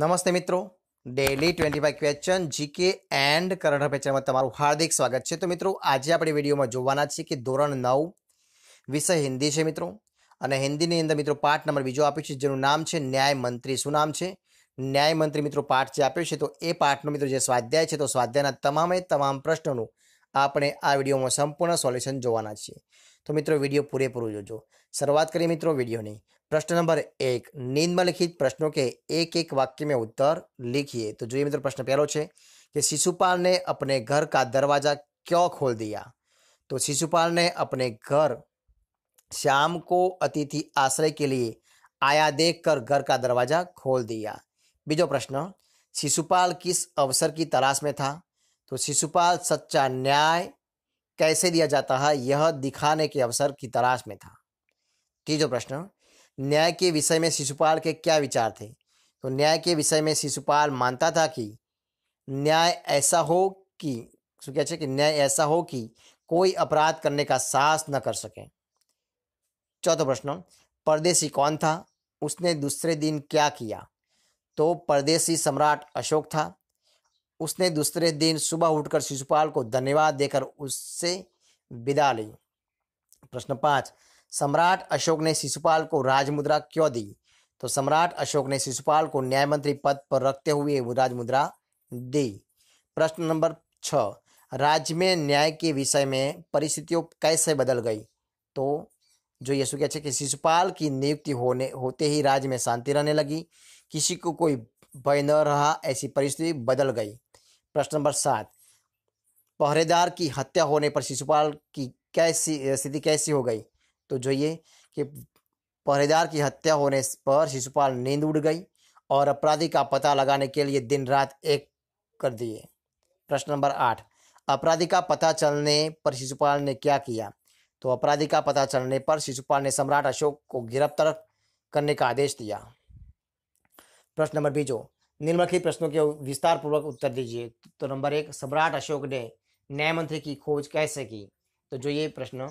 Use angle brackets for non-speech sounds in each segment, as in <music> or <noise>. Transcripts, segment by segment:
નમસ્તે મિત્રો daily twenty five question GK and current affair તમારું હાર્દિક સ્વાગત છે તો મિત્રો આજે આપણે વિડીયોમાં જોવાના છીએ કે ધોરણ નવ વિષય હિન્દી છે મિત્રો અને હિન્દીની અંદર મિત્રો પાઠ નંબર બીજો આપ્યો છે જેનું નામ છે ન્યાય મંત્રી શું નામ છે ન્યાયમંત્રી મિત્રો પાઠ જે આપ્યો છે તો એ પાઠનો મિત્રો જે સ્વાધ્યાય છે તો સ્વાધ્યાયના તમામે તમામ પ્રશ્નોનું આપણે આ વિડીયોમાં સંપૂર્ણ સોલ્યુશન જોવાના છીએ તો મિત્રો વિડીયો પૂરેપૂરું જોજો શરૂઆત કરીએ મિત્રો વિડીયોની प्रश्न नंबर निम्नलिखित प्रश्नों के एक एक वाक्य में उत्तर लिखिए तो जो ये मित्र प्रश्न पहलो है कि शिशुपाल ने अपने घर का दरवाजा क्यों खोल दिया तो शिशुपाल ने अपने घर श्याम को अतिथि आश्रय के लिए आया देखकर घर का दरवाजा खोल दिया बीजो प्रश्न शिशुपाल किस अवसर की तलाश में था तो शिशुपाल सच्चा न्याय कैसे दिया जाता है यह दिखाने के अवसर की तलाश में था तीजो प्रश्न न्याय के विषय में शिशुपाल के क्या विचार थे तो न्याय के विषय में शिशुपाल मानता था कि न्याय ऐसा हो कि क्या कि न्याय ऐसा हो कि कोई अपराध करने का साहस न कर सके चौथा प्रश्न परदेशी कौन था उसने दूसरे दिन क्या किया तो परदेशी सम्राट अशोक था उसने दूसरे दिन सुबह उठकर शिशुपाल को धन्यवाद देकर उससे विदा ली प्रश्न पांच सम्राट अशोक ने शिशुपाल को राजमुद्रा क्यों दी तो सम्राट अशोक ने शिशुपाल को न्याय मंत्री पद पर रखते हुए राजमुद्रा दी प्रश्न नंबर छ राज्य में न्याय के विषय में परिस्थितियों कैसे बदल गई तो जो यशु कहते कि शिशुपाल की नियुक्ति होने होते ही राज्य में शांति रहने लगी किसी को कोई भय न रहा ऐसी परिस्थिति बदल गई प्रश्न नंबर सात पहरेदार की हत्या होने पर शिशुपाल की कैसी स्थिति कैसी हो गई तो જોઈએ कि पहरेदार की हत्या होने पर शिशुपाल नींद उड़ गई और अपराधी का पता लगाने के लिए दिन रात एक कर दिए प्रश्न नंबर आठ अपराधी का पता चलने पर शिशुपाल ने क्या किया तो अपराधी का पता चलने पर शिशुपाल ने सम्राट अशोक को गिरफ्तार करने का आदेश दिया प्रश्न नंबर बीजो निम्नलिखित प्रश्नों के विस्तार पूर्वक उत्तर दीजिए तो नंबर एक सम्राट अशोक ने न्याय मंत्री की खोज कैसे की तो जो ये प्रश्न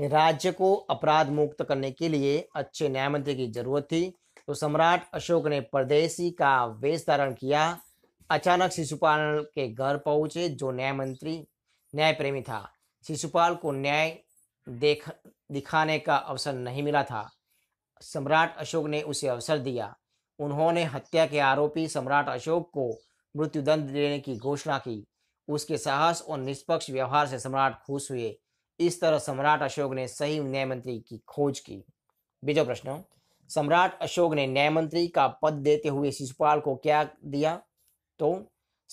राज्य को अपराध मुक्त करने के लिए अच्छे न्यायमंत्री की जरूरत थी तो सम्राट अशोक ने परदेसी का वेश धारण किया अचानक शिशुपाल के घर पहुंचे जो न्याय मंत्री न्याय प्रेमी था शिशुपाल को न्याय देख दिखाने का अवसर नहीं मिला था सम्राट अशोक ने उसे अवसर दिया उन्होंने हत्या के आरोपी सम्राट अशोक को मृत्युदंड देने की घोषणा की उसके साहस और निष्पक्ष व्यवहार से सम्राट खुश हुए इस तरह सम्राट अशोक ने सही न्याय मंत्री की खोज की बीजो प्रश्न सम्राट अशोक ने न्याय मंत्री का पद देते हुए शिशुपाल को क्या दिया तो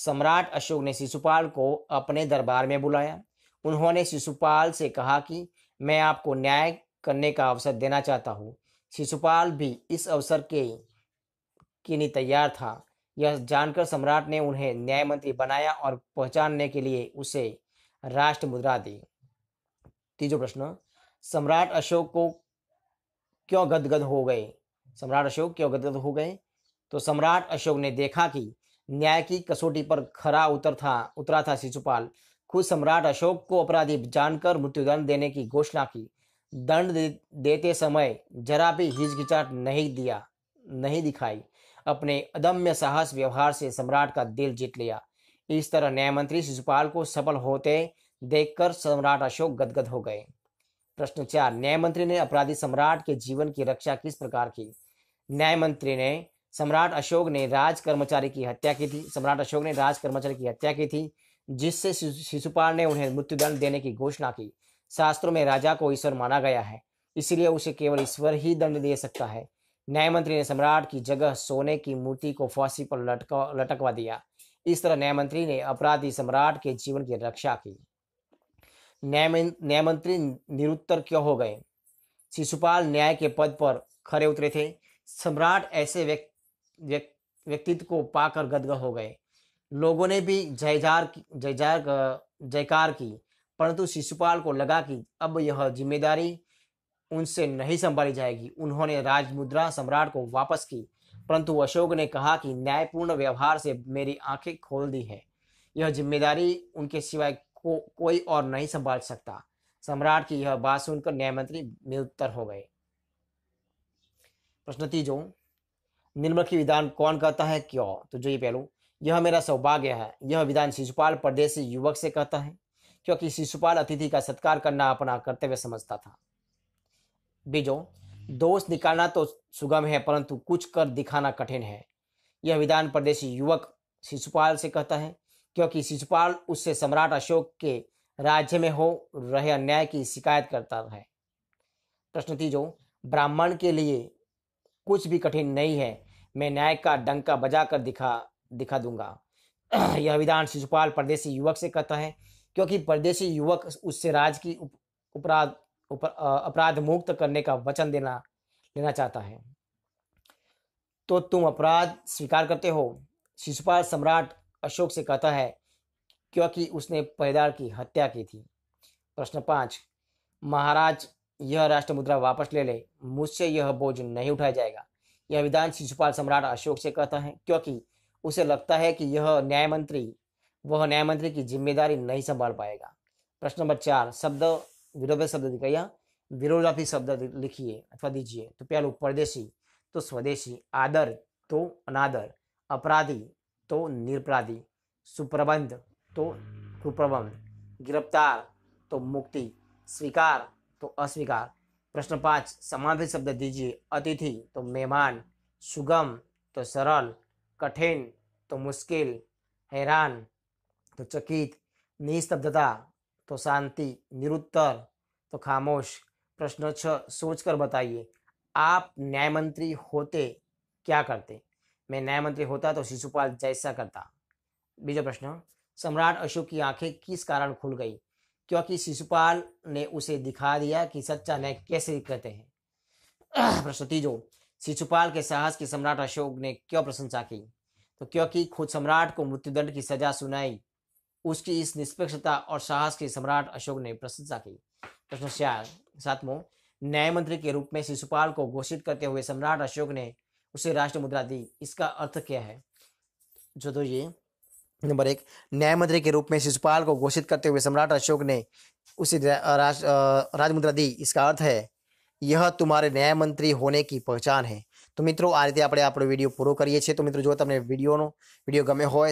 सम्राट अशोक ने शिशुपाल को अपने दरबार में बुलाया उन्होंने शिशुपाल से कहा कि मैं आपको न्याय करने का अवसर देना चाहता हूँ शिशुपाल भी इस अवसर के के लिए तैयार था यह जानकर सम्राट ने उन्हें न्याय मंत्री बनाया और पहचानने के लिए उसे राष्ट्र मुद्रा दी तीजो प्रश्न सम्राट अशोक को क्यों गदगद हो गए सम्राट अशोक क्यों गदगद हो गए तो सम्राट अशोक ने देखा कि न्याय की कसौटी पर खरा उतर था उतरा था शिशुपाल खुद सम्राट अशोक को अपराधी जानकर मृत्युदंड देने की घोषणा की दंड देते समय जरा भी हिचकिचाट नहीं दिया नहीं दिखाई अपने अदम्य साहस व्यवहार से सम्राट का दिल जीत लिया इस तरह न्याय मंत्री शिशुपाल को सफल होते देखकर सम्राट अशोक गदगद हो गए प्रश्न चार न्याय मंत्री ने अपराधी सम्राट के जीवन की रक्षा किस प्रकार की न्याय मंत्री ने सम्राट अशोक ने राज कर्मचारी की हत्या की थी सम्राट अशोक ने राज कर्मचारी की हत्या की थी जिससे शिशुपाल ने उन्हें मृत्युदंड देने की घोषणा की शास्त्रों में राजा को ईश्वर माना गया है इसलिए उसे केवल ईश्वर ही दंड दे सकता है न्याय मंत्री ने सम्राट की जगह सोने की मूर्ति को फांसी पर लटका लटकवा दिया इस तरह न्याय मंत्री ने अपराधी सम्राट के जीवन की रक्षा की न्याय मंत्री निरुत्तर क्यों हो गए शिशुपाल न्याय के पद पर खड़े उतरे थे सम्राट ऐसे व्यक, व्यक्तित्व को पाकर गदगद हो गए लोगों ने भी जयजार जयजार जयकार की परंतु शिशुपाल को लगा कि अब यह जिम्मेदारी उनसे नहीं संभाली जाएगी उन्होंने राजमुद्रा सम्राट को वापस की परंतु अशोक ने कहा कि न्यायपूर्ण व्यवहार से मेरी आंखें खोल दी है यह जिम्मेदारी उनके सिवाय को कोई और नहीं संभाल सकता सम्राट की यह बात सुनकर न्यायमंत्री निरुत्तर हो गए प्रश्न तीजो निर्मल की विधान कौन कहता है क्यों तो जो ये पहलू यह मेरा सौभाग्य है यह विधान शिशुपाल परदेसी युवक से कहता है क्योंकि शिशुपाल अतिथि का सत्कार करना अपना कर्तव्य समझता था बीजो दोष निकालना तो सुगम है परंतु कुछ कर दिखाना कठिन है यह विधान प्रदेशी युवक शिशुपाल से कहता है क्योंकि शिशुपाल उससे सम्राट अशोक के राज्य में हो रहे अन्याय की शिकायत करता है प्रश्न तीजो ब्राह्मण के लिए कुछ भी कठिन नहीं है मैं न्याय का डंका बजा कर दिखा दिखा दूंगा <clears throat> यह विधान शिशुपाल परदेशी युवक से कहता है क्योंकि परदेशी युवक उससे राज की अपराध उप, अपराध मुक्त करने का वचन देना लेना चाहता है तो तुम अपराध स्वीकार करते हो शिशुपाल सम्राट अशोक से कहता है क्योंकि उसने पैदार की हत्या की थी प्रश्न पांच महाराज यह राष्ट्र मुद्रा वापस ले ले मुझसे यह बोझ नहीं उठाया जाएगा यह विधान शिशुपाल सम्राट अशोक से कहता है क्योंकि उसे लगता है कि यह न्याय मंत्री वह न्याय मंत्री की जिम्मेदारी नहीं संभाल पाएगा प्रश्न नंबर चार शब्द विरोध शब्द दिखाइया विरोधार्थी शब्द लिखिए अथवा दीजिए तो पहलू परदेशी तो स्वदेशी आदर तो अनादर अपराधी तो निरपराधी सुप्रबंध तो कुप्रबंध गिरफ्तार तो मुक्ति स्वीकार तो अस्वीकार प्रश्न पाँच समाधि शब्द दीजिए अतिथि तो मेहमान सुगम तो सरल कठिन तो मुश्किल हैरान तो चकित निस्तब्धता तो शांति निरुत्तर तो खामोश प्रश्न छ सोच कर बताइए आप न्याय मंत्री होते क्या करते मैं न्याय मंत्री होता तो शिशुपाल जैसा करता बीजो प्रश्न सम्राट अशोक की आंखें किस कारण खुल गई क्योंकि शिशुपाल ने उसे दिखा दिया कि सच्चा न्याय कैसे कहते हैं <clears throat> प्रश्न तीजो शिशुपाल के साहस की सम्राट अशोक ने क्यों प्रशंसा की तो क्योंकि खुद सम्राट को मृत्युदंड की सजा सुनाई उसकी इस निष्पक्षता और साहस की सम्राट अशोक ने प्रशंसा की प्रश्न चार सातवों न्याय मंत्री के रूप में शिशुपाल को घोषित करते हुए सम्राट अशोक ने उसे राष्ट्र मुद्रा दी इसका अर्थ क्या है जो तो ये नंबर एक न्याय मंत्री के रूप में शिशुपाल को घोषित करते हुए सम्राट अशोक ने उसे राज मुद्रा दी इसका अर्थ है यह तुम्हारे न्याय मंत्री होने की पहचान है तो मित्रों आ रीते आप આપણો વિડીયો પૂરો કરીએ છીએ તો મિત્રો જો તમને वीडियो गमे हो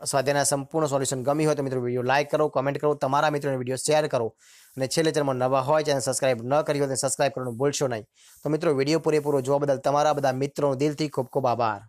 તેના સંપૂર્ણ સોલ્યુશન ગમી હોય તો મિત્રો વિડીયો લાઇક કરો કમેન્ટ કરો તમારા મિત્રોને વિડીયો શેર કરો અને છેલ્લે ચેનલમાં નવા હોય ચેનલ સબસ્ક્રાઇબ ન કરી હોય તો સબસ્ક્રાઇબ કરવાનું ભૂલશો નહીં તો મિત્રો વિડીયો પૂરેપૂરો જોવા બદલ તમારા બધા મિત્રોનો દિલથી ખૂબ ખૂબ આભાર